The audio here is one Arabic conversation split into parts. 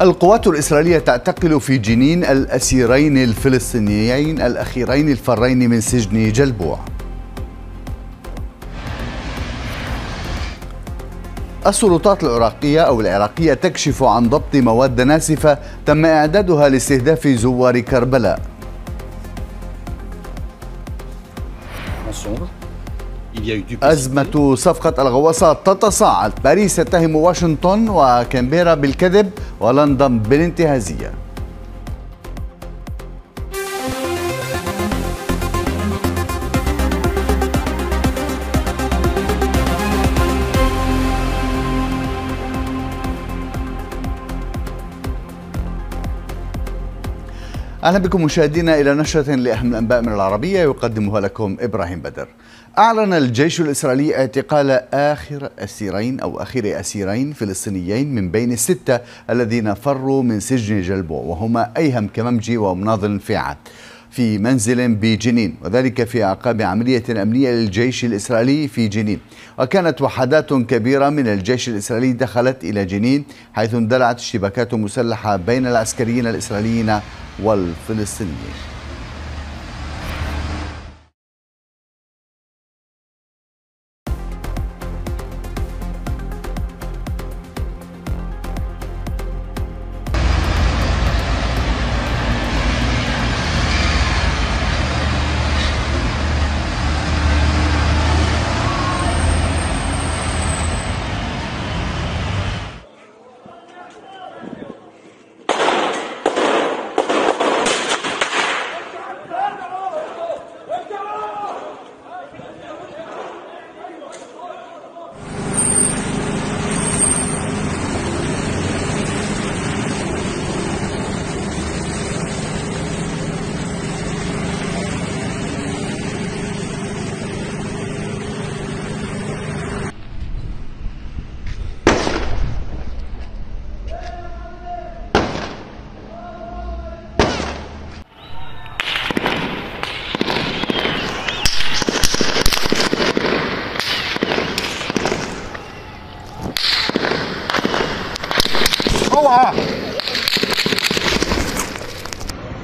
القوات الإسرائيلية تعتقل في جنين الأسيرين الفلسطينيين الأخيرين الفارين من سجن جلبوع السلطات العراقية أو العراقية تكشف عن ضبط مواد ناسفة تم إعدادها لاستهداف زوار كربلاء أزمة صفقة الغواصات تتصاعد باريس يتهم واشنطن وكامبيرا بالكذب ولندن بالانتهازية اهلا بكم مشاهدينا الى نشره لاهم الانباء من العربيه يقدمها لكم ابراهيم بدر. أعلن الجيش الإسرائيلي اعتقال آخر أسيرين أو أخير أسيرين فلسطينيين من بين الستة الذين فروا من سجن جلبوع وهما أيهم كممجي ومناضل فيعات في منزل بجنين وذلك في أعقاب عملية أمنية للجيش الإسرائيلي في جنين وكانت وحدات كبيرة من الجيش الإسرائيلي دخلت إلى جنين حيث اندلعت الشبكات المسلحة بين العسكريين الإسرائيليين والفلسطينيين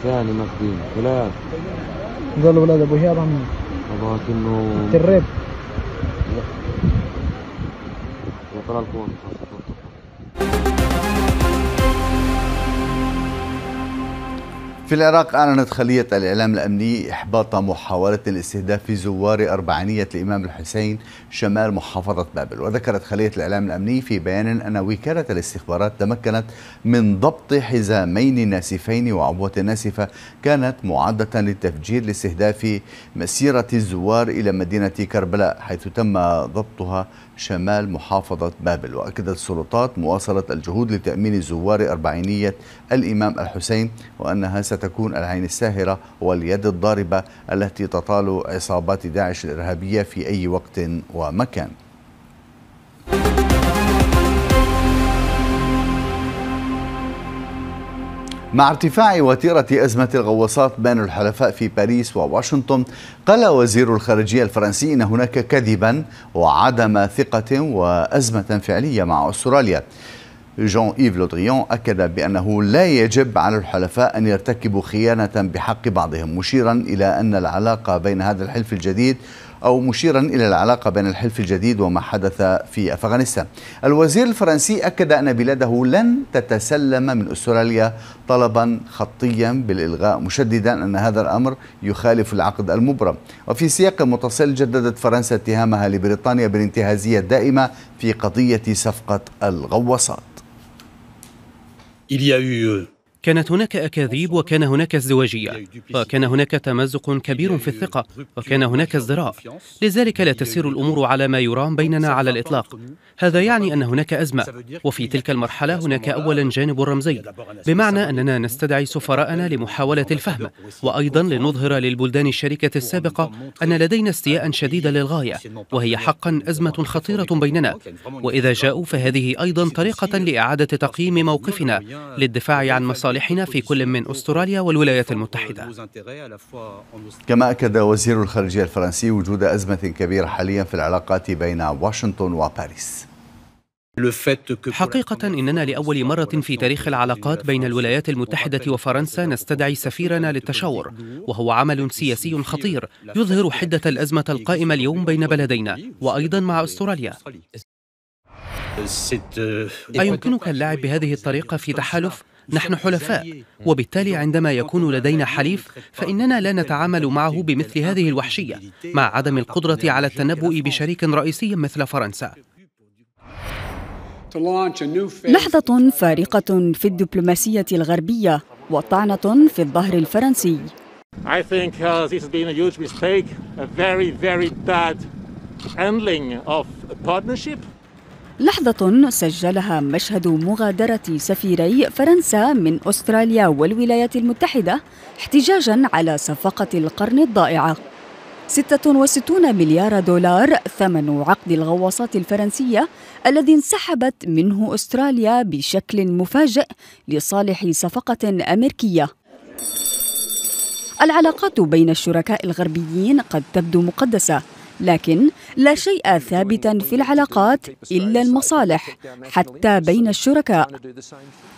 ثاني مقديم ولاد ظل ولاد ابو هيام ابغاك انه تريب وطلع الكون في العراق أعلنت خلية الإعلام الأمني إحباط محاولة لاستهداف زوار أربعينية الإمام الحسين شمال محافظة بابل وذكرت خلية الإعلام الأمني في بيان أن وكالة الاستخبارات تمكنت من ضبط حزامين ناسفين وعبوة ناسفة كانت معدة للتفجير لاستهداف مسيرة الزوار إلى مدينة كربلاء حيث تم ضبطها شمال محافظة بابل وأكدت السلطات مواصلة الجهود لتأمين زوار أربعينية الإمام الحسين وأنها ستكون العين الساهرة واليد الضاربة التي تطال عصابات داعش الإرهابية في أي وقت ومكان مع ارتفاع وتيرة أزمة الغواصات بين الحلفاء في باريس وواشنطن قال وزير الخارجية الفرنسي إن هناك كذبا وعدم ثقة وأزمة فعلية مع أستراليا جون إيف لودريون أكد بأنه لا يجب على الحلفاء أن يرتكبوا خيانة بحق بعضهم مشيرا إلى أن العلاقة بين هذا الحلف الجديد أو مشيرا إلى العلاقة بين الحلف الجديد وما حدث في أفغانستان الوزير الفرنسي أكد أن بلاده لن تتسلم من أستراليا طلبا خطيا بالإلغاء مشددا أن هذا الأمر يخالف العقد المبرم وفي سياق متصل جددت فرنسا اتهامها لبريطانيا بالانتهازية الدائمة في قضية صفقة الغواصات Il y a eu euh, كانت هناك أكاذيب وكان هناك ازدواجية وكان هناك تمزق كبير في الثقة وكان هناك ازدراء لذلك لا تسير الأمور على ما يرام بيننا على الإطلاق هذا يعني أن هناك أزمة وفي تلك المرحلة هناك أولا جانب رمزي بمعنى أننا نستدعي سفراءنا لمحاولة الفهم وأيضا لنظهر للبلدان الشركة السابقة أن لدينا استياء شديدا للغاية وهي حقا أزمة خطيرة بيننا وإذا جاءوا فهذه أيضا طريقة لإعادة تقييم موقفنا للدفاع عن مصالحنا لصالحنا في كل من أستراليا والولايات المتحدة كما أكد وزير الخارجية الفرنسي وجود أزمة كبيرة حاليا في العلاقات بين واشنطن وباريس حقيقة إننا لأول مرة في تاريخ العلاقات بين الولايات المتحدة وفرنسا نستدعي سفيرنا للتشاور، وهو عمل سياسي خطير يظهر حدة الأزمة القائمة اليوم بين بلدينا وأيضا مع أستراليا. أيمكنك اللعب بهذه الطريقة في تحالف؟ نحن حلفاء إيه؟ وبالتالي عندما يكون لدينا حليف فإننا لا نتعامل معه بمثل هذه الوحشية مع عدم القدرة على التنبؤ بشريك رئيسي مثل فرنسا لحظة فارقة في الدبلوماسية الغربية وطعنة في الظهر الفرنسي I uh, لحظة سجلها مشهد مغادرة سفيري فرنسا من أستراليا والولايات المتحدة احتجاجا على صفقة القرن الضائعة 66 مليار دولار ثمن عقد الغواصات الفرنسية الذي انسحبت منه أستراليا بشكل مفاجئ لصالح صفقة أمريكية العلاقات بين الشركاء الغربيين قد تبدو مقدسة لكن لا شيء ثابتا في العلاقات إلا المصالح حتى بين الشركاء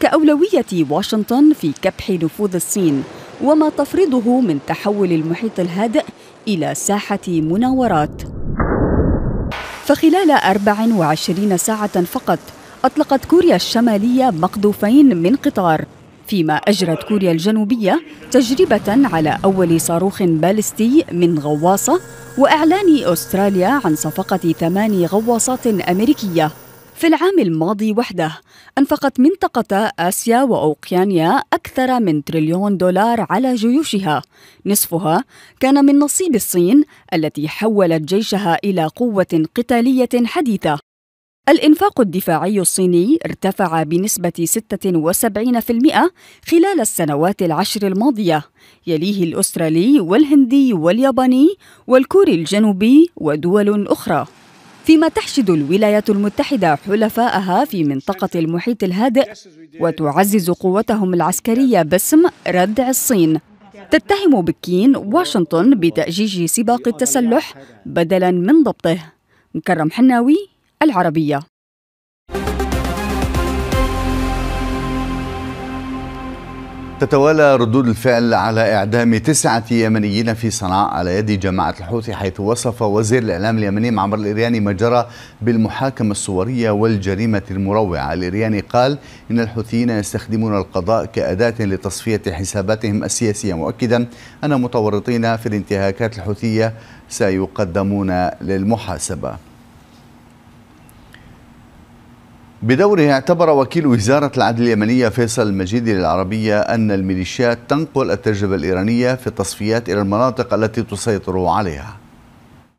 كأولوية واشنطن في كبح نفوذ الصين وما تفرضه من تحول المحيط الهادئ إلى ساحة مناورات فخلال 24 ساعة فقط أطلقت كوريا الشمالية مقذوفين من قطار فيما أجرت كوريا الجنوبية تجربة على أول صاروخ بالستي من غواصة وإعلان أستراليا عن صفقة ثماني غواصات أمريكية في العام الماضي وحده أنفقت منطقة آسيا وأوقيانيا أكثر من تريليون دولار على جيوشها نصفها كان من نصيب الصين التي حولت جيشها إلى قوة قتالية حديثة الإنفاق الدفاعي الصيني ارتفع بنسبة 76% خلال السنوات العشر الماضية، يليه الأسترالي والهندي والياباني والكوري الجنوبي ودول أخرى. فيما تحشد الولايات المتحدة حلفائها في منطقة المحيط الهادئ وتعزز قوتهم العسكرية باسم ردع الصين. تتهم بكين واشنطن بتأجيج سباق التسلح بدلاً من ضبطه. مكرم حناوي العربية تتوالى ردود الفعل على إعدام تسعة يمنيين في صنعاء على يد جماعة الحوثي حيث وصف وزير الإعلام اليمني معمر الإرياني ما جرى بالمحاكمة الصورية والجريمة المروعة الإرياني قال إن الحوثيين يستخدمون القضاء كأداة لتصفية حساباتهم السياسية مؤكدا أن متورطين في الانتهاكات الحوثية سيقدمون للمحاسبة بدوره اعتبر وكيل وزارة العدل اليمنية فيصل المجيدي للعربية أن الميليشيات تنقل التجربة الإيرانية في التصفيات إلى المناطق التي تسيطر عليها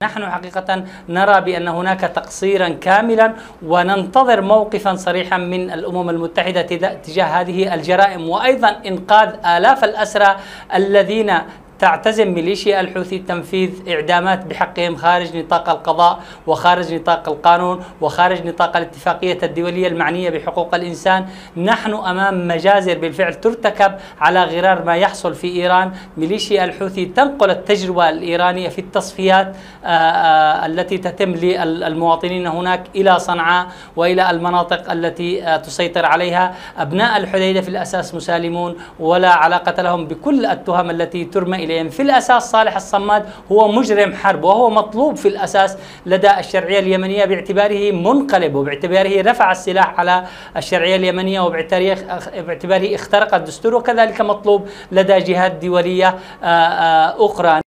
نحن حقيقة نرى بأن هناك تقصيرا كاملا وننتظر موقفا صريحا من الأمم المتحدة تجاه هذه الجرائم وأيضا إنقاذ آلاف الأسرى الذين تعتزم ميليشيا الحوثي تنفيذ إعدامات بحقهم خارج نطاق القضاء وخارج نطاق القانون وخارج نطاق الاتفاقية الدولية المعنية بحقوق الإنسان نحن أمام مجازر بالفعل ترتكب على غرار ما يحصل في إيران ميليشيا الحوثي تنقل التجربة الإيرانية في التصفيات آه، آه، التي تتم للمواطنين هناك إلى صنعاء وإلى المناطق التي آه، تسيطر عليها أبناء الحديدة في الأساس مسالمون ولا علاقة لهم بكل التهم التي ترمى لان في الأساس صالح الصماد هو مجرم حرب وهو مطلوب في الأساس لدى الشرعية اليمنية باعتباره منقلب وباعتباره رفع السلاح على الشرعية اليمنية وباعتباره اخترق الدستور وكذلك مطلوب لدى جهات دولية آه، آه، أخرى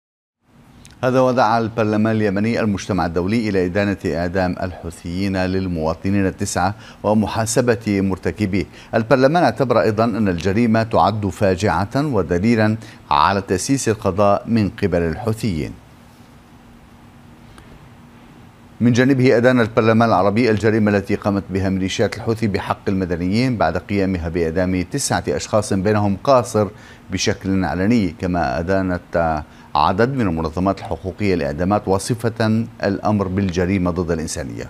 هذا ودعا البرلمان اليمني المجتمع الدولي إلى إدانة إعدام الحوثيين للمواطنين التسعة ومحاسبة مرتكبيه البرلمان اعتبر أيضا أن الجريمة تعد فاجعة ودليلا على تأسيس القضاء من قبل الحوثيين من جانبه أدان البرلمان العربي الجريمة التي قامت بها ميليشيات الحوثي بحق المدنيين بعد قيامها بإعدام تسعة أشخاص بينهم قاصر بشكل علني كما أدانت عدد من المنظمات الحقوقية الإعدامات وصفة الأمر بالجريمة ضد الإنسانية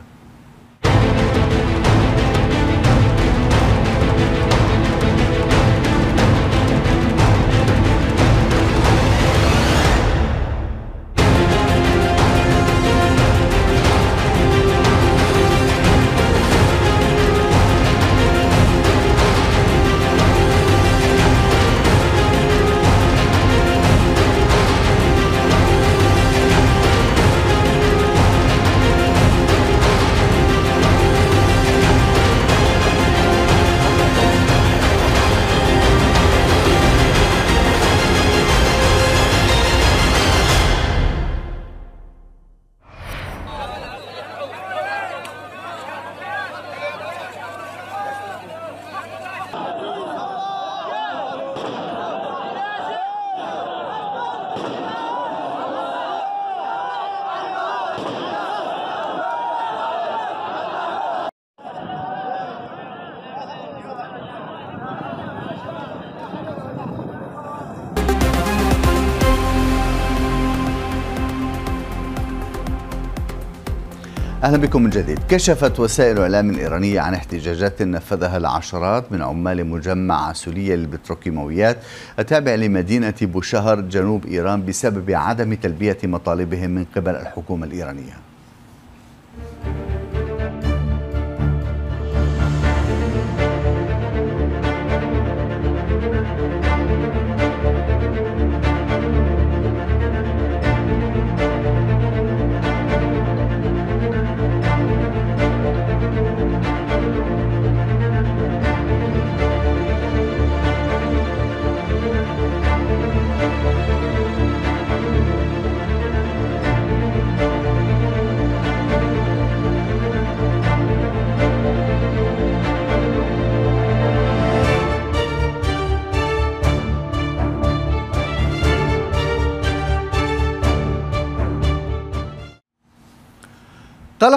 أهلا بكم من جديد كشفت وسائل إعلام إيرانية عن احتجاجات نفذها العشرات من عمال مجمع عسولية للبتروكيماويات التابع لمدينة بوشهر جنوب إيران بسبب عدم تلبية مطالبهم من قبل الحكومة الإيرانية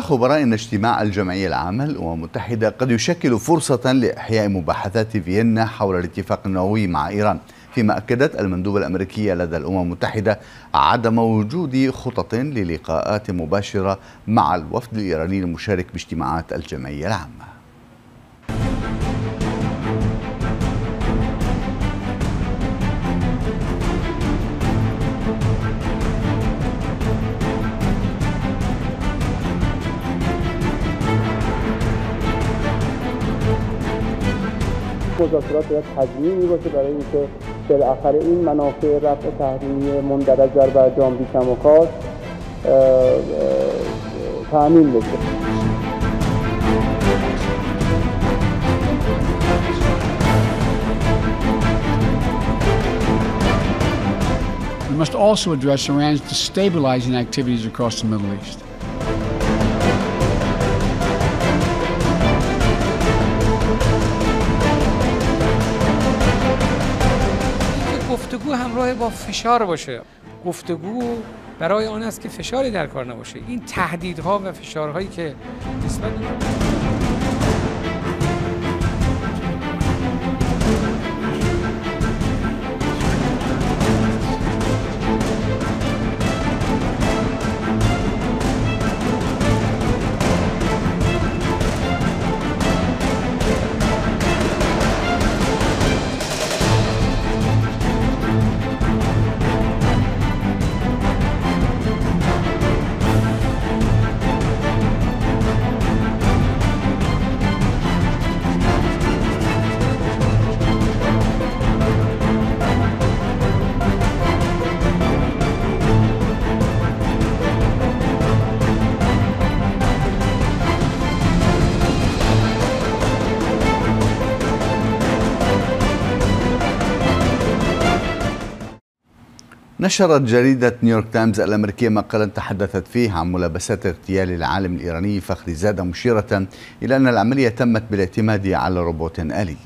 خبراء أن اجتماع الجمعية العامة للأمم المتحدة قد يشكل فرصة لإحياء مباحثات فيينا حول الاتفاق النووي مع إيران فيما أكدت المندوبة الأمريكية لدى الأمم المتحدة عدم وجود خطط للقاءات مباشرة مع الوفد الإيراني المشارك باجتماعات الجمعية العامة مذاکرات باید تضمینی باشه برای اینکه بالاخره این منافع رفع تحریمی مندرج در برجام بیکم و خاص تأمین بشه We must also address Iran's destabilizing activities across the Middle East. با فشار باشه گفتگو برای آن است که فشاری در کار نباشه این تهدیدها و فشارهایی که نسبت نشرت جريدة نيويورك تايمز الأمريكية مقالا تحدثت فيه عن ملابسات اغتيال العالم الإيراني فخري زادة مشيرة إلى أن العملية تمت بالاعتماد على روبوت آلي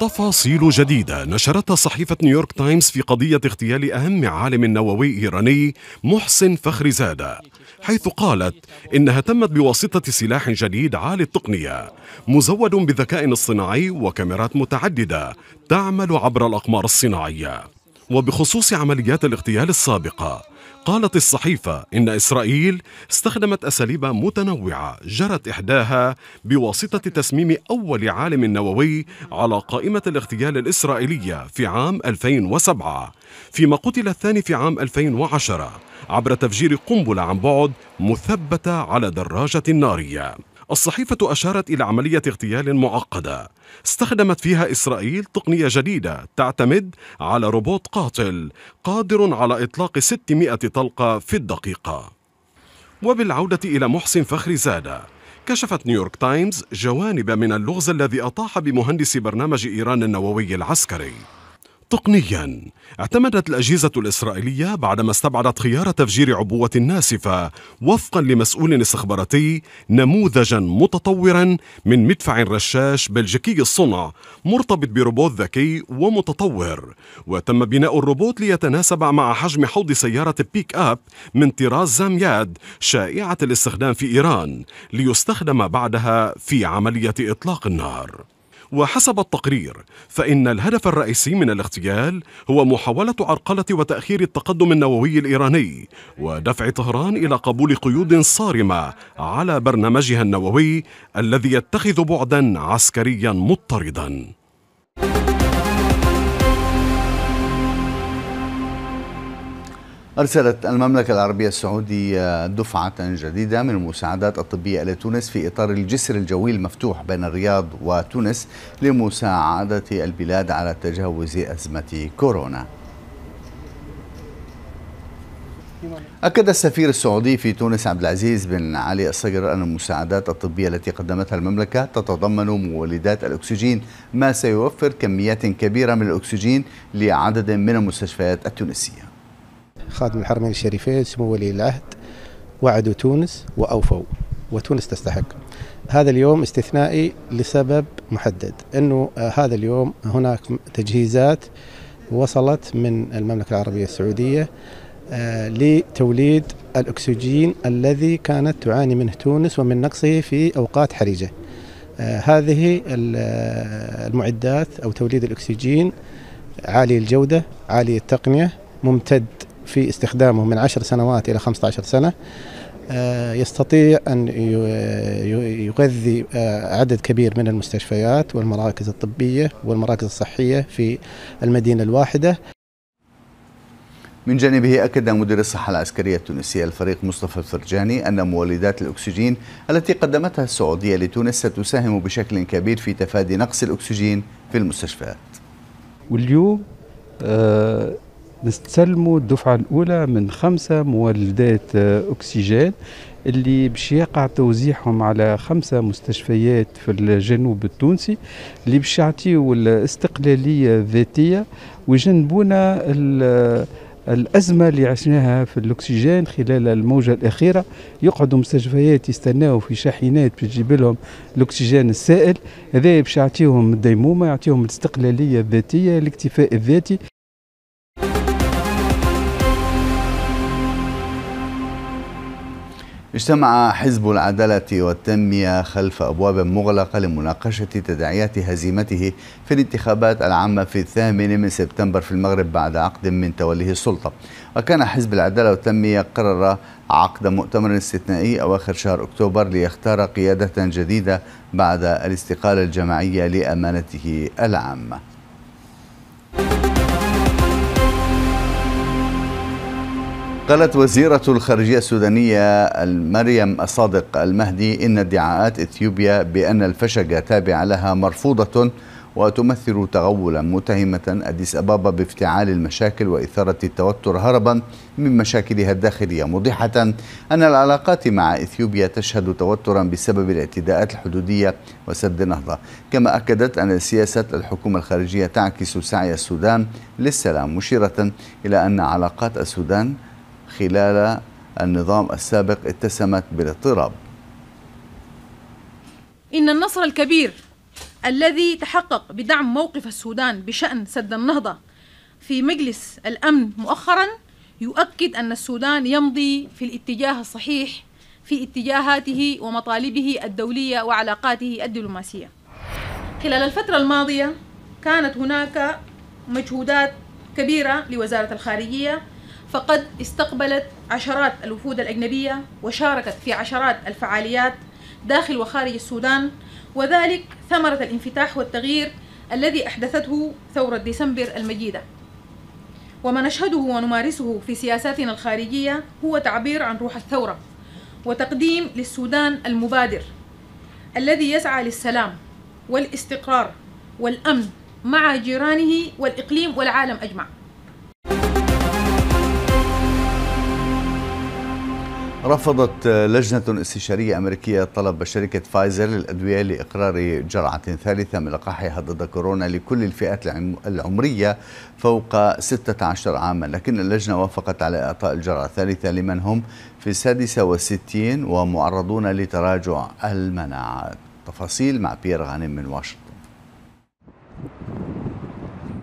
تفاصيل جديدة نشرتها صحيفة نيويورك تايمز في قضية اغتيال أهم عالم نووي إيراني محسن فخري زادة حيث قالت إنها تمت بواسطة سلاح جديد عالي التقنية مزود بذكاء اصطناعي وكاميرات متعددة تعمل عبر الأقمار الصناعية وبخصوص عمليات الاغتيال السابقة قالت الصحيفة إن إسرائيل استخدمت أساليب متنوعة جرت إحداها بواسطة تسميم أول عالم نووي على قائمة الاغتيال الإسرائيلية في عام 2007 فيما قتل الثاني في عام 2010 عبر تفجير قنبلة عن بعد مثبتة على دراجة نارية الصحيفة أشارت إلى عملية اغتيال معقدة استخدمت فيها إسرائيل تقنية جديدة تعتمد على روبوت قاتل قادر على إطلاق 600 طلقة في الدقيقة وبالعودة إلى محسن فخري زادة كشفت نيويورك تايمز جوانب من اللغز الذي أطاح بمهندس برنامج إيران النووي العسكري تقنيا اعتمدت الأجهزة الإسرائيلية بعدما استبعدت خيار تفجير عبوة ناسفة وفقا لمسؤول استخباراتي نموذجا متطورا من مدفع رشاش بلجيكي الصنع مرتبط بروبوت ذكي ومتطور وتم بناء الروبوت ليتناسب مع حجم حوض سيارة بيك أب من طراز زامياد شائعة الاستخدام في إيران ليستخدم بعدها في عملية إطلاق النار وحسب التقرير فإن الهدف الرئيسي من الاغتيال هو محاولة عرقلة وتأخير التقدم النووي الإيراني ودفع طهران إلى قبول قيود صارمة على برنامجها النووي الذي يتخذ بعدا عسكريا مضطردا أرسلت المملكة العربية السعودية دفعة جديدة من المساعدات الطبية إلى تونس في إطار الجسر الجوي المفتوح بين الرياض وتونس لمساعدة البلاد على تجاوز أزمة كورونا أكد السفير السعودي في تونس عبد العزيز بن علي الصقر أن المساعدات الطبية التي قدمتها المملكة تتضمن مولدات الأكسجين ما سيوفر كميات كبيرة من الأكسجين لعدد من المستشفيات التونسية خادم الحرمين الشريفين سمو ولي العهد وعدوا تونس وأوفوا وتونس تستحق هذا اليوم استثنائي لسبب محدد أنه آه، هذا اليوم هناك تجهيزات وصلت من المملكة العربية السعودية آه، لتوليد الأكسجين الذي كانت تعاني منه تونس ومن نقصه في أوقات حرجة آه، هذه المعدات أو توليد الأكسجين عالي الجودة عالي التقنية ممتد في استخدامه من 10 سنوات إلى 15 سنة آه، يستطيع أن يغذي آه، عدد كبير من المستشفيات والمراكز الطبية والمراكز الصحية في المدينة الواحدة من جانبه أكد مدير الصحة العسكرية التونسية الفريق مصطفى الفرجاني أن مولدات الأكسجين التي قدمتها السعودية لتونس ستساهم بشكل كبير في تفادي نقص الأكسجين في المستشفيات واليوم نستلموا الدفعة الأولى من خمسة مولدات أكسجين اللي باش يقع توزيعهم على خمسة مستشفيات في الجنوب التونسي اللي باش يعطيو الاستقلالية الذاتية ويجنبونا الأزمة اللي عشناها في الأكسجين خلال الموجة الأخيرة يقعدوا مستشفيات يستناو في شاحنات باش تجيب لهم الأكسجين السائل هذا باش يعطيهم الديمومة يعطيهم الاستقلالية الذاتية الاكتفاء الذاتي اجتمع حزب العدالة والتنمية خلف أبواب مغلقة لمناقشة تداعيات هزيمته في الانتخابات العامة في الثامن من سبتمبر في المغرب بعد عقد من توليه السلطة وكان حزب العدالة والتنمية قرر عقد مؤتمر استثنائي أواخر شهر أكتوبر ليختار قيادة جديدة بعد الاستقالة الجماعية لأمانته العامة قالت وزيرة الخارجية السودانية مريم الصادق المهدي إن ادعاءات إثيوبيا بأن الفشقة تابع لها مرفوضة وتمثل تغولا متهمة أديس أبابا بافتعال المشاكل وإثارة التوتر هربا من مشاكلها الداخلية موضحة أن العلاقات مع إثيوبيا تشهد توترا بسبب الاعتداءات الحدودية وسد النهضة كما أكدت أن سياسة الحكومة الخارجية تعكس سعي السودان للسلام مشيرة إلى أن علاقات السودان خلال النظام السابق اتسمت بالاضطراب إن النصر الكبير الذي تحقق بدعم موقف السودان بشأن سد النهضة في مجلس الأمن مؤخرا يؤكد أن السودان يمضي في الاتجاه الصحيح في اتجاهاته ومطالبه الدولية وعلاقاته الدبلوماسية خلال الفترة الماضية كانت هناك مجهودات كبيرة لوزارة الخارجية فقد استقبلت عشرات الوفود الأجنبية وشاركت في عشرات الفعاليات داخل وخارج السودان وذلك ثمرة الانفتاح والتغيير الذي أحدثته ثورة ديسمبر المجيدة وما نشهده ونمارسه في سياساتنا الخارجية هو تعبير عن روح الثورة وتقديم للسودان المبادر الذي يسعى للسلام والاستقرار والأمن مع جيرانه والإقليم والعالم أجمع رفضت لجنة استشارية أمريكية طلب شركة فايزر للأدوية لإقرار جرعة ثالثة من لقاحها ضد كورونا لكل الفئات العمرية فوق 16 عاما لكن اللجنة وافقت على إعطاء الجرعة الثالثة لمن هم في السادسة والستين ومعرضون لتراجع المناعة تفاصيل مع بيير غانم من واشنطن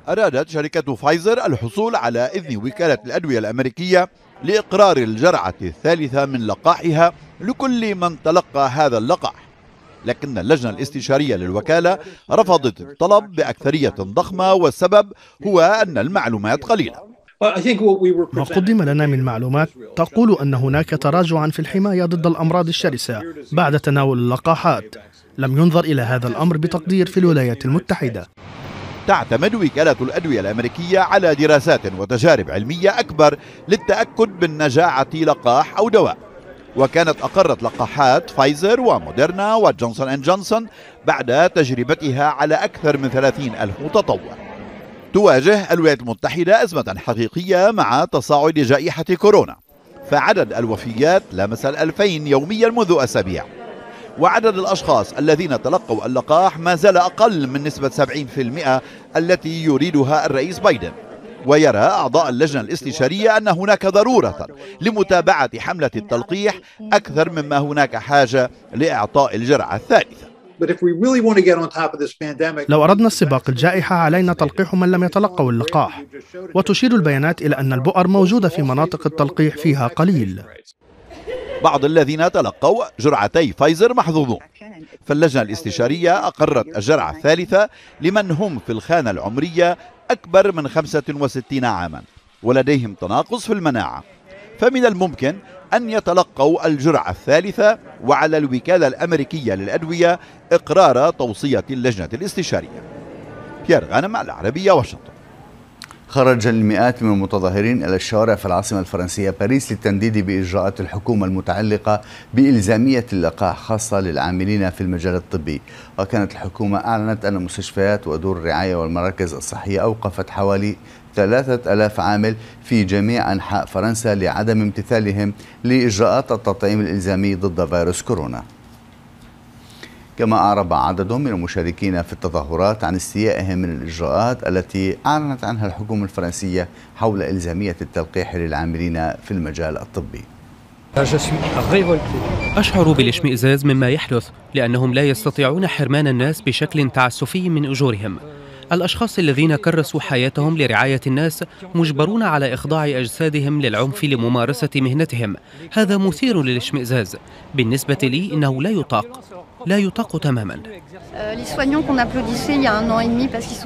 أرادت شركة فايزر الحصول على إذن وكالة الأدوية الأمريكية لإقرار الجرعة الثالثة من لقاحها لكل من تلقى هذا اللقاح لكن اللجنة الاستشارية للوكالة رفضت الطلب بأكثرية ضخمة والسبب هو أن المعلومات قليلة ما قدم لنا من معلومات تقول أن هناك تراجعا في الحماية ضد الأمراض الشرسة بعد تناول اللقاحات لم ينظر إلى هذا الأمر بتقدير في الولايات المتحدة تعتمد وكالة الأدوية الأمريكية على دراسات وتجارب علمية أكبر للتأكد من نجاعة لقاح أو دواء وكانت أقرت لقاحات فايزر وموديرنا وجونسون أند جونسون بعد تجربتها على أكثر من 30 ألف متطوع تواجه الولايات المتحدة أزمة حقيقية مع تصاعد جائحة كورونا فعدد الوفيات لمس الألفين يوميا منذ أسابيع وعدد الأشخاص الذين تلقوا اللقاح ما زال أقل من نسبة 70% التي يريدها الرئيس بايدن ويرى أعضاء اللجنة الاستشارية أن هناك ضرورة لمتابعة حملة التلقيح أكثر مما هناك حاجة لإعطاء الجرعة الثالثة لو أردنا السباق الجائحة علينا تلقيح من لم يتلقوا اللقاح وتشير البيانات إلى أن البؤر موجودة في مناطق التلقيح فيها قليل بعض الذين تلقوا جرعتي فايزر محظوظون فاللجنة الاستشارية أقرت الجرعة الثالثة لمن هم في الخانة العمرية أكبر من 65 عاما ولديهم تناقص في المناعة فمن الممكن أن يتلقوا الجرعة الثالثة وعلى الوكالة الأمريكية للأدوية إقرار توصية اللجنة الاستشارية بيير غانم العربية واشنطن خرج المئات من المتظاهرين إلى الشوارع في العاصمة الفرنسية باريس للتنديد بإجراءات الحكومة المتعلقة بإلزامية اللقاح خاصة للعاملين في المجال الطبي وكانت الحكومة أعلنت أن المستشفيات ودور الرعاية والمراكز الصحية أوقفت حوالي 3000 عامل في جميع أنحاء فرنسا لعدم امتثالهم لإجراءات التطعيم الإلزامي ضد فيروس كورونا كما أعرب عدد من المشاركين في التظاهرات عن استيائهم من الإجراءات التي أعلنت عنها الحكومة الفرنسية حول إلزامية التلقيح للعاملين في المجال الطبي أشعر بالاشمئزاز مما يحدث لأنهم لا يستطيعون حرمان الناس بشكل تعسفي من أجورهم الأشخاص الذين كرسوا حياتهم لرعاية الناس مجبرون على إخضاع أجسادهم للعنف لممارسة مهنتهم هذا مثير للاشمئزاز بالنسبة لي إنه لا يطاق لا يطاق تماما euh,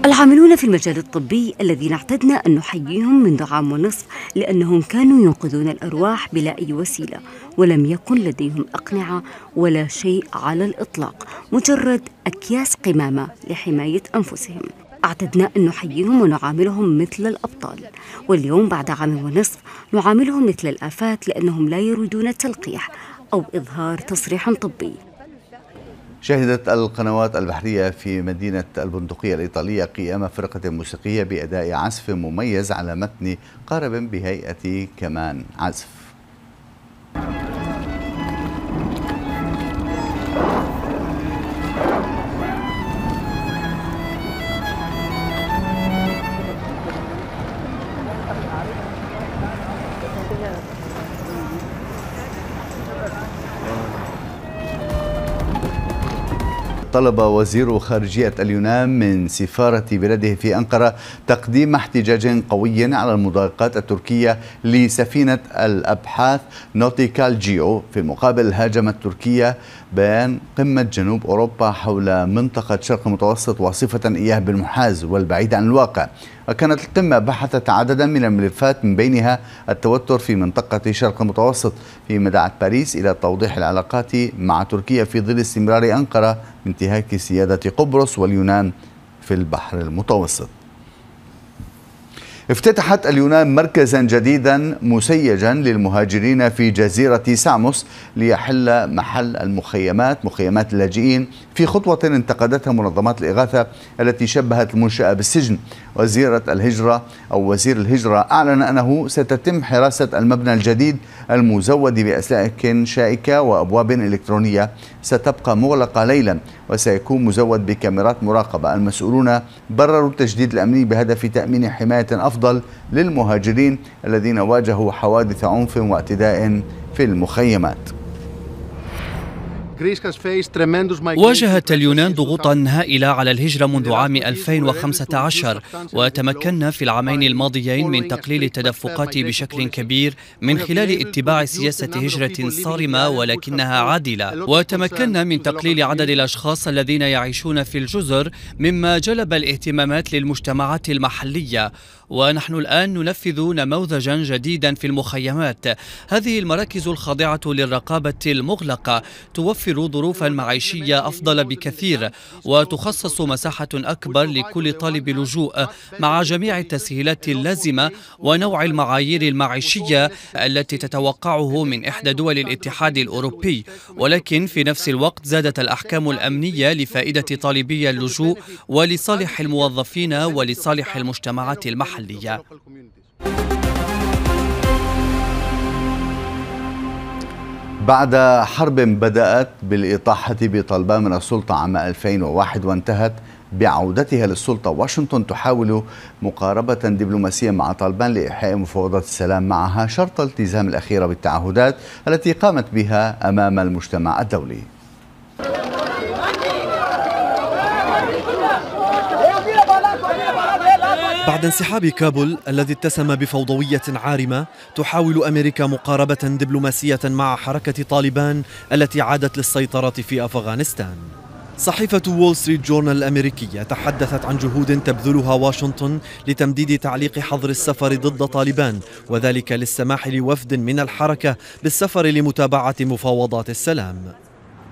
العاملون في المجال الطبي الذين اعتدنا أن نحييهم منذ عام ونصف لأنهم كانوا ينقذون الأرواح بلا أي وسيلة ولم يكن لديهم أقنعة ولا شيء على الإطلاق مجرد أكياس قمامة لحماية أنفسهم اعتدنا أن نحييهم ونعاملهم مثل الأبطال واليوم بعد عام ونصف نعاملهم مثل الآفات لأنهم لا يريدون التلقيح أو إظهار تصريح طبي شهدت القنوات البحرية في مدينة البندقية الإيطالية قيام فرقة موسيقية بأداء عزف مميز على متن قارب بهيئة كمان عزف طلب وزير خارجية اليونان من سفارة بلده في أنقرة تقديم احتجاج قوي على المضايقات التركية لسفينة الأبحاث نوتيكال جيو في المقابل هاجمت تركيا بيان قمة جنوب أوروبا حول منطقة شرق المتوسط واصفة إياه بالمحاز والبعيد عن الواقع وكانت القمة بحثت عددا من الملفات من بينها التوتر في منطقة شرق المتوسط فيما دعت باريس إلى توضيح العلاقات مع تركيا في ظل استمرار أنقرة انتهاك سيادة قبرص واليونان في البحر المتوسط افتتحت اليونان مركزا جديدا مسيجا للمهاجرين في جزيرة ساموس ليحل محل المخيمات مخيمات اللاجئين في خطوة انتقدتها منظمات الإغاثة التي شبهت المنشأة بالسجن وزيرة الهجرة أو وزير الهجرة أعلن أنه ستتم حراسة المبنى الجديد المزود بأسلاك شائكة وأبواب إلكترونية ستبقى مغلقة ليلا وسيكون مزود بكاميرات مراقبة المسؤولون برروا التجديد الأمني بهدف تأمين حماية أفضل أفضل للمهاجرين الذين واجهوا حوادث عنف واعتداء في المخيمات واجهت اليونان ضغوطا هائلة على الهجرة منذ عام 2015 وتمكنا في العامين الماضيين من تقليل التدفقات بشكل كبير من خلال اتباع سياسة هجرة صارمة ولكنها عادلة وتمكنا من تقليل عدد الأشخاص الذين يعيشون في الجزر مما جلب الاهتمامات للمجتمعات المحلية ونحن الآن ننفذ نموذجا جديدا في المخيمات هذه المراكز الخاضعة للرقابة المغلقة توفر ظروفا معيشية أفضل بكثير وتخصص مساحة أكبر لكل طالب لجوء مع جميع التسهيلات اللازمة ونوع المعايير المعيشية التي تتوقعه من إحدى دول الاتحاد الأوروبي ولكن في نفس الوقت زادت الأحكام الأمنية لفائدة طالبي اللجوء ولصالح الموظفين ولصالح المجتمعات المحلية المحلية بعد حرب بدأت بالإطاحة بطالبان من السلطة عام 2001 وانتهت بعودتها للسلطة واشنطن تحاول مقاربة دبلوماسية مع طالبان لإحياء مفاوضات السلام معها شرط التزام الأخيرة بالتعهدات التي قامت بها أمام المجتمع الدولي بعد انسحاب كابول الذي اتسم بفوضوية عارمة تحاول أمريكا مقاربة دبلوماسية مع حركة طالبان التي عادت للسيطرة في أفغانستان صحيفة وول ستريت جورنال الأمريكية تحدثت عن جهود تبذلها واشنطن لتمديد تعليق حظر السفر ضد طالبان وذلك للسماح لوفد من الحركة بالسفر لمتابعة مفاوضات السلام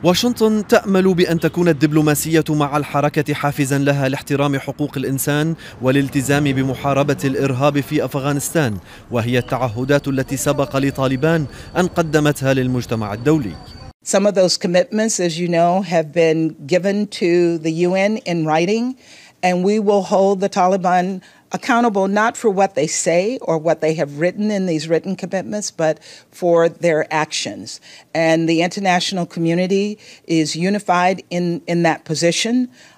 واشنطن تأمل بأن تكون الدبلوماسية مع الحركة حافزا لها لاحترام حقوق الإنسان والالتزام بمحاربة الإرهاب في أفغانستان وهي التعهدات التي سبق لطالبان أن قدمتها للمجتمع الدولي Some of those commitments, as you know, have been given to the UN in writing. and we will hold the Taliban accountable not for what they say or what they have written in these written commitments, but for their actions. And the international community is unified in, in that position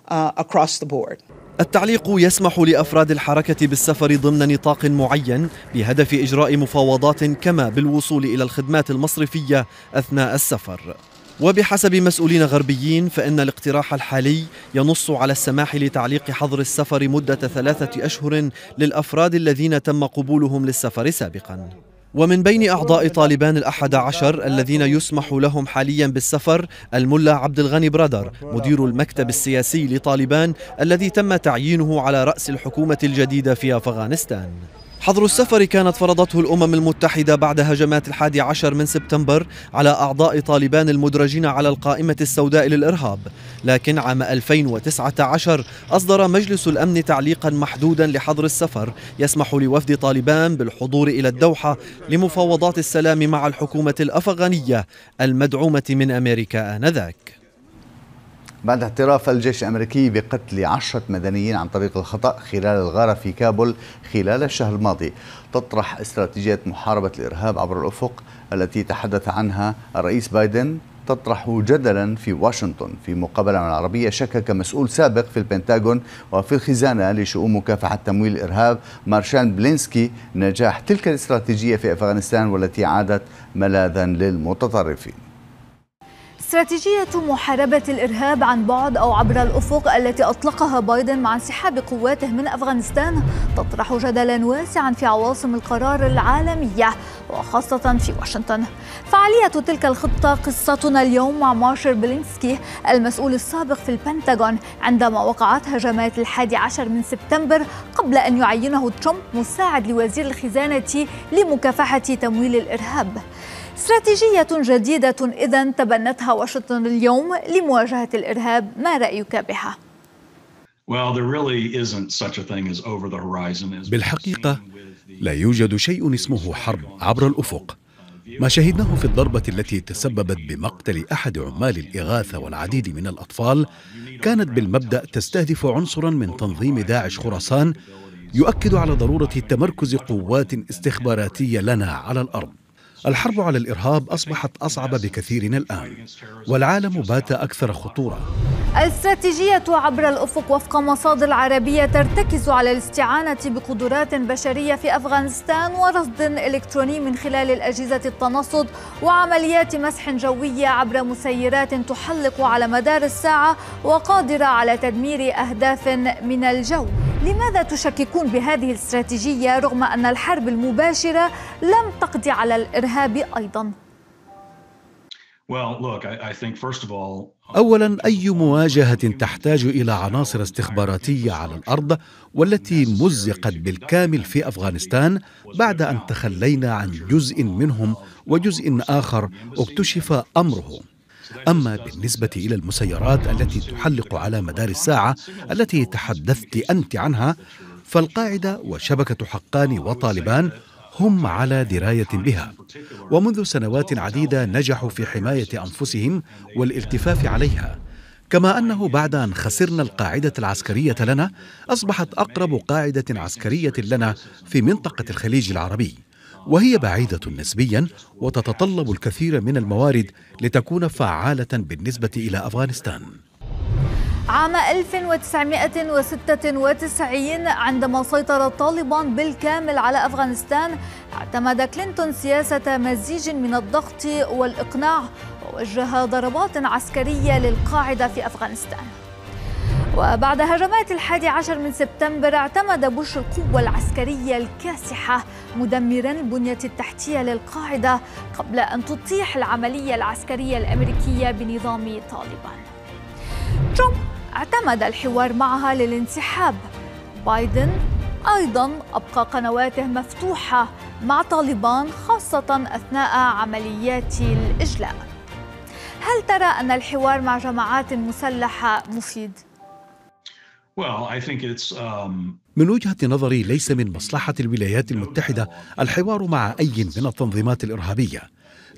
uh, across the board. التعليق يسمح لافراد الحركه بالسفر ضمن نطاق معين بهدف اجراء مفاوضات كما بالوصول الى الخدمات المصرفيه اثناء السفر وبحسب مسؤولين غربيين فإن الاقتراح الحالي ينص على السماح لتعليق حظر السفر مدة ثلاثة أشهر للأفراد الذين تم قبولهم للسفر سابقاً ومن بين أعضاء طالبان الأحد عشر الذين يسمح لهم حاليا بالسفر الملا عبد الغني برادر مدير المكتب السياسي لطالبان الذي تم تعيينه على رأس الحكومة الجديدة في أفغانستان حظر السفر كانت فرضته الأمم المتحدة بعد هجمات الحادي عشر من سبتمبر على أعضاء طالبان المدرجين على القائمة السوداء للإرهاب لكن عام 2019 أصدر مجلس الأمن تعليقا محدودا لحظر السفر يسمح لوفد طالبان بالحضور إلى الدوحة لمفاوضات السلام مع الحكومة الأفغانية المدعومة من أمريكا آنذاك بعد اعتراف الجيش الأمريكي بقتل عشرة مدنيين عن طريق الخطأ خلال الغارة في كابول خلال الشهر الماضي تطرح استراتيجية محاربة الإرهاب عبر الأفق التي تحدث عنها الرئيس بايدن تطرح جدلا في واشنطن في مقابلة مع العربية شكك مسؤول سابق في البنتاغون وفي الخزانة لشؤون مكافحة تمويل الإرهاب مارشان بلينسكي نجاح تلك الاستراتيجية في أفغانستان والتي عادت ملاذا للمتطرفين استراتيجية محاربة الإرهاب عن بعد أو عبر الأفق التي أطلقها بايدن مع انسحاب قواته من أفغانستان تطرح جدلا واسعا في عواصم القرار العالمية وخاصة في واشنطن فعالية تلك الخطة قصتنا اليوم مع مارشر بلينسكي المسؤول السابق في البنتاغون عندما وقعت هجمات الحادي عشر من سبتمبر قبل أن يعينه ترامب مساعد لوزير الخزانة لمكافحة تمويل الإرهاب استراتيجية جديدة إذا تبنتها واشنطن اليوم لمواجهة الإرهاب ما رأيك بها؟ بالحقيقة لا يوجد شيء اسمه حرب عبر الأفق ما شهدناه في الضربة التي تسببت بمقتل أحد عمال الإغاثة والعديد من الأطفال كانت بالمبدأ تستهدف عنصرا من تنظيم داعش خراسان يؤكد على ضرورة تمركز قوات استخباراتية لنا على الأرض الحرب على الارهاب اصبحت اصعب بكثير الان والعالم بات اكثر خطوره الاستراتيجيه عبر الافق وفق مصادر عربيه ترتكز على الاستعانه بقدرات بشريه في افغانستان ورصد الكتروني من خلال الاجهزه التنصت وعمليات مسح جويه عبر مسيرات تحلق على مدار الساعه وقادره على تدمير اهداف من الجو لماذا تشككون بهذه الاستراتيجيه رغم ان الحرب المباشره لم تقضي على الارهاب الارهاب ايضا uh, اولا اي مواجهه تحتاج الى عناصر استخباراتيه على الارض والتي مزقت بالكامل في افغانستان بعد ان تخلينا عن جزء منهم وجزء اخر اكتشف امره اما بالنسبه الى المسيرات التي تحلق على مدار الساعه التي تحدثت انت عنها فالقاعده وشبكه حقان وطالبان هم على درايه بها ومنذ سنوات عديده نجحوا في حمايه انفسهم والالتفاف عليها كما انه بعد ان خسرنا القاعده العسكريه لنا اصبحت اقرب قاعده عسكريه لنا في منطقه الخليج العربي وهي بعيده نسبيا وتتطلب الكثير من الموارد لتكون فعاله بالنسبه الى افغانستان عام 1996 عندما سيطر طالبان بالكامل على أفغانستان اعتمد كلينتون سياسة مزيج من الضغط والإقناع ووجه ضربات عسكرية للقاعدة في أفغانستان وبعد هجمات الحادي عشر من سبتمبر اعتمد بوش القوة العسكرية الكاسحة مدمرا البنية التحتية للقاعدة قبل أن تطيح العملية العسكرية الأمريكية بنظام طالبان ترامب اعتمد الحوار معها للانسحاب بايدن أيضا أبقى قنواته مفتوحة مع طالبان خاصة أثناء عمليات الإجلاء هل ترى أن الحوار مع جماعات مسلحة مفيد؟ um, من وجهة نظري ليس من مصلحة الولايات المتحدة الحوار مع أي من التنظيمات الإرهابية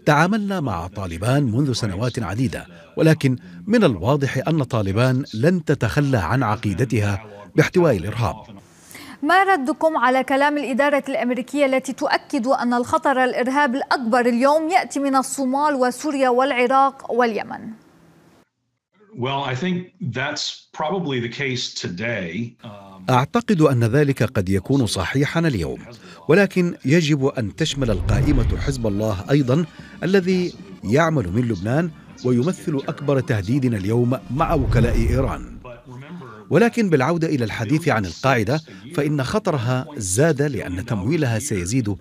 تعاملنا مع طالبان منذ سنوات عديدة ولكن من الواضح أن طالبان لن تتخلى عن عقيدتها باحتواء الإرهاب ما ردكم على كلام الإدارة الأمريكية التي تؤكد أن الخطر الإرهاب الأكبر اليوم يأتي من الصومال وسوريا والعراق واليمن؟ Well, I think that's probably the case today. اعتقد ان ذلك قد يكون صحيحا اليوم ولكن يجب ان تشمل القائمه حزب الله ايضا الذي يعمل من لبنان ويمثل اكبر تهديد اليوم مع وكلاء ايران ولكن بالعوده الى الحديث عن القاعده فان خطرها زاد لان تمويلها سيزيد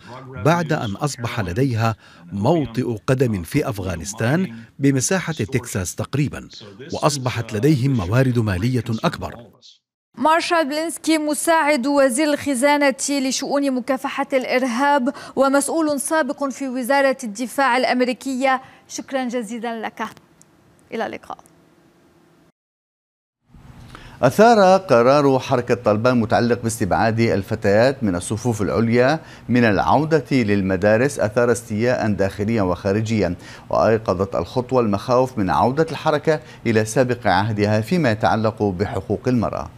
بعد ان اصبح لديها موطئ قدم في افغانستان بمساحه تكساس تقريبا واصبحت لديهم موارد ماليه اكبر مارشال بلينسكي مساعد وزير الخزانة لشؤون مكافحة الإرهاب ومسؤول سابق في وزارة الدفاع الأمريكية شكرا جزيلا لك إلى اللقاء أثار قرار حركة طالبان متعلق باستبعاد الفتيات من الصفوف العليا من العودة للمدارس أثار استياء داخليا وخارجيا وأيقظت الخطوة المخاوف من عودة الحركة إلى سابق عهدها فيما يتعلق بحقوق المرأة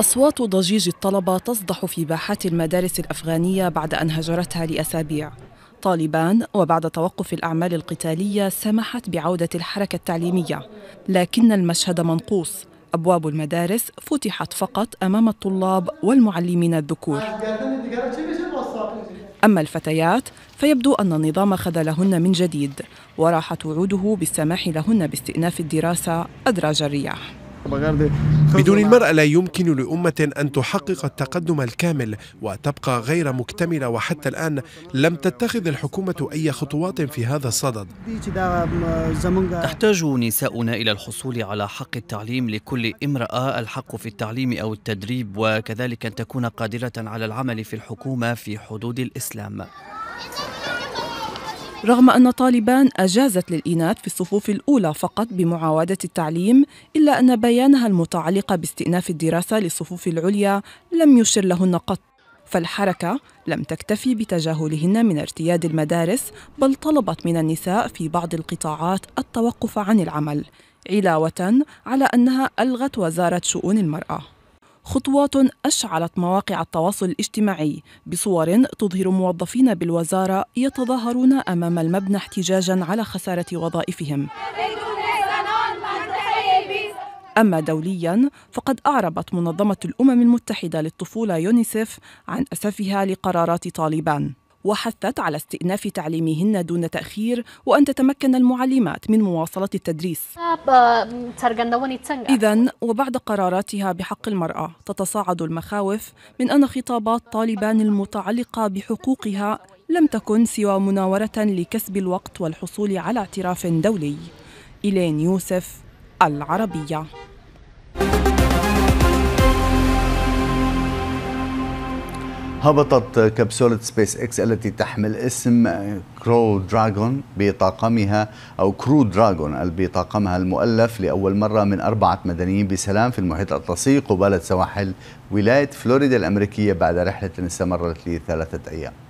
أصوات ضجيج الطلبة تصدح في باحات المدارس الأفغانية بعد أن هجرتها لأسابيع. طالبان وبعد توقف الأعمال القتالية سمحت بعودة الحركة التعليمية، لكن المشهد منقوص. أبواب المدارس فتحت فقط أمام الطلاب والمعلمين الذكور. أما الفتيات فيبدو أن النظام خذلهن من جديد وراحت وعوده بالسماح لهن باستئناف الدراسة أدراج الرياح بدون المرأة لا يمكن لأمة أن تحقق التقدم الكامل وتبقى غير مكتملة وحتى الآن لم تتخذ الحكومة أي خطوات في هذا الصدد تحتاج نساؤنا إلى الحصول على حق التعليم لكل امرأة الحق في التعليم أو التدريب وكذلك أن تكون قادرة على العمل في الحكومة في حدود الإسلام رغم أن طالبان أجازت للإناث في الصفوف الأولى فقط بمعاودة التعليم إلا أن بيانها المتعلق باستئناف الدراسة للصفوف العليا لم يشر لهن قط فالحركة لم تكتفي بتجاهلهن من ارتياد المدارس بل طلبت من النساء في بعض القطاعات التوقف عن العمل علاوة على أنها ألغت وزارة شؤون المرأة خطوات أشعلت مواقع التواصل الاجتماعي بصور تظهر موظفين بالوزارة يتظاهرون أمام المبنى احتجاجا على خسارة وظائفهم أما دوليا فقد أعربت منظمة الأمم المتحدة للطفولة يونيسف عن أسفها لقرارات طالبان وحثت على استئناف تعليمهن دون تأخير وأن تتمكن المعلمات من مواصلة التدريس إذا وبعد قراراتها بحق المرأة تتصاعد المخاوف من أن خطابات طالبان المتعلقة بحقوقها لم تكن سوى مناورة لكسب الوقت والحصول على اعتراف دولي إلين يوسف العربية هبطت كبسولة سبيس اكس التي تحمل اسم كرو دراجون بطاقمها أو كرو دراجون بطاقمها المؤلف لأول مرة من أربعة مدنيين بسلام في المحيط الأطلسي قبالة سواحل ولاية فلوريدا الأمريكية بعد رحلة استمرت لثلاثة أيام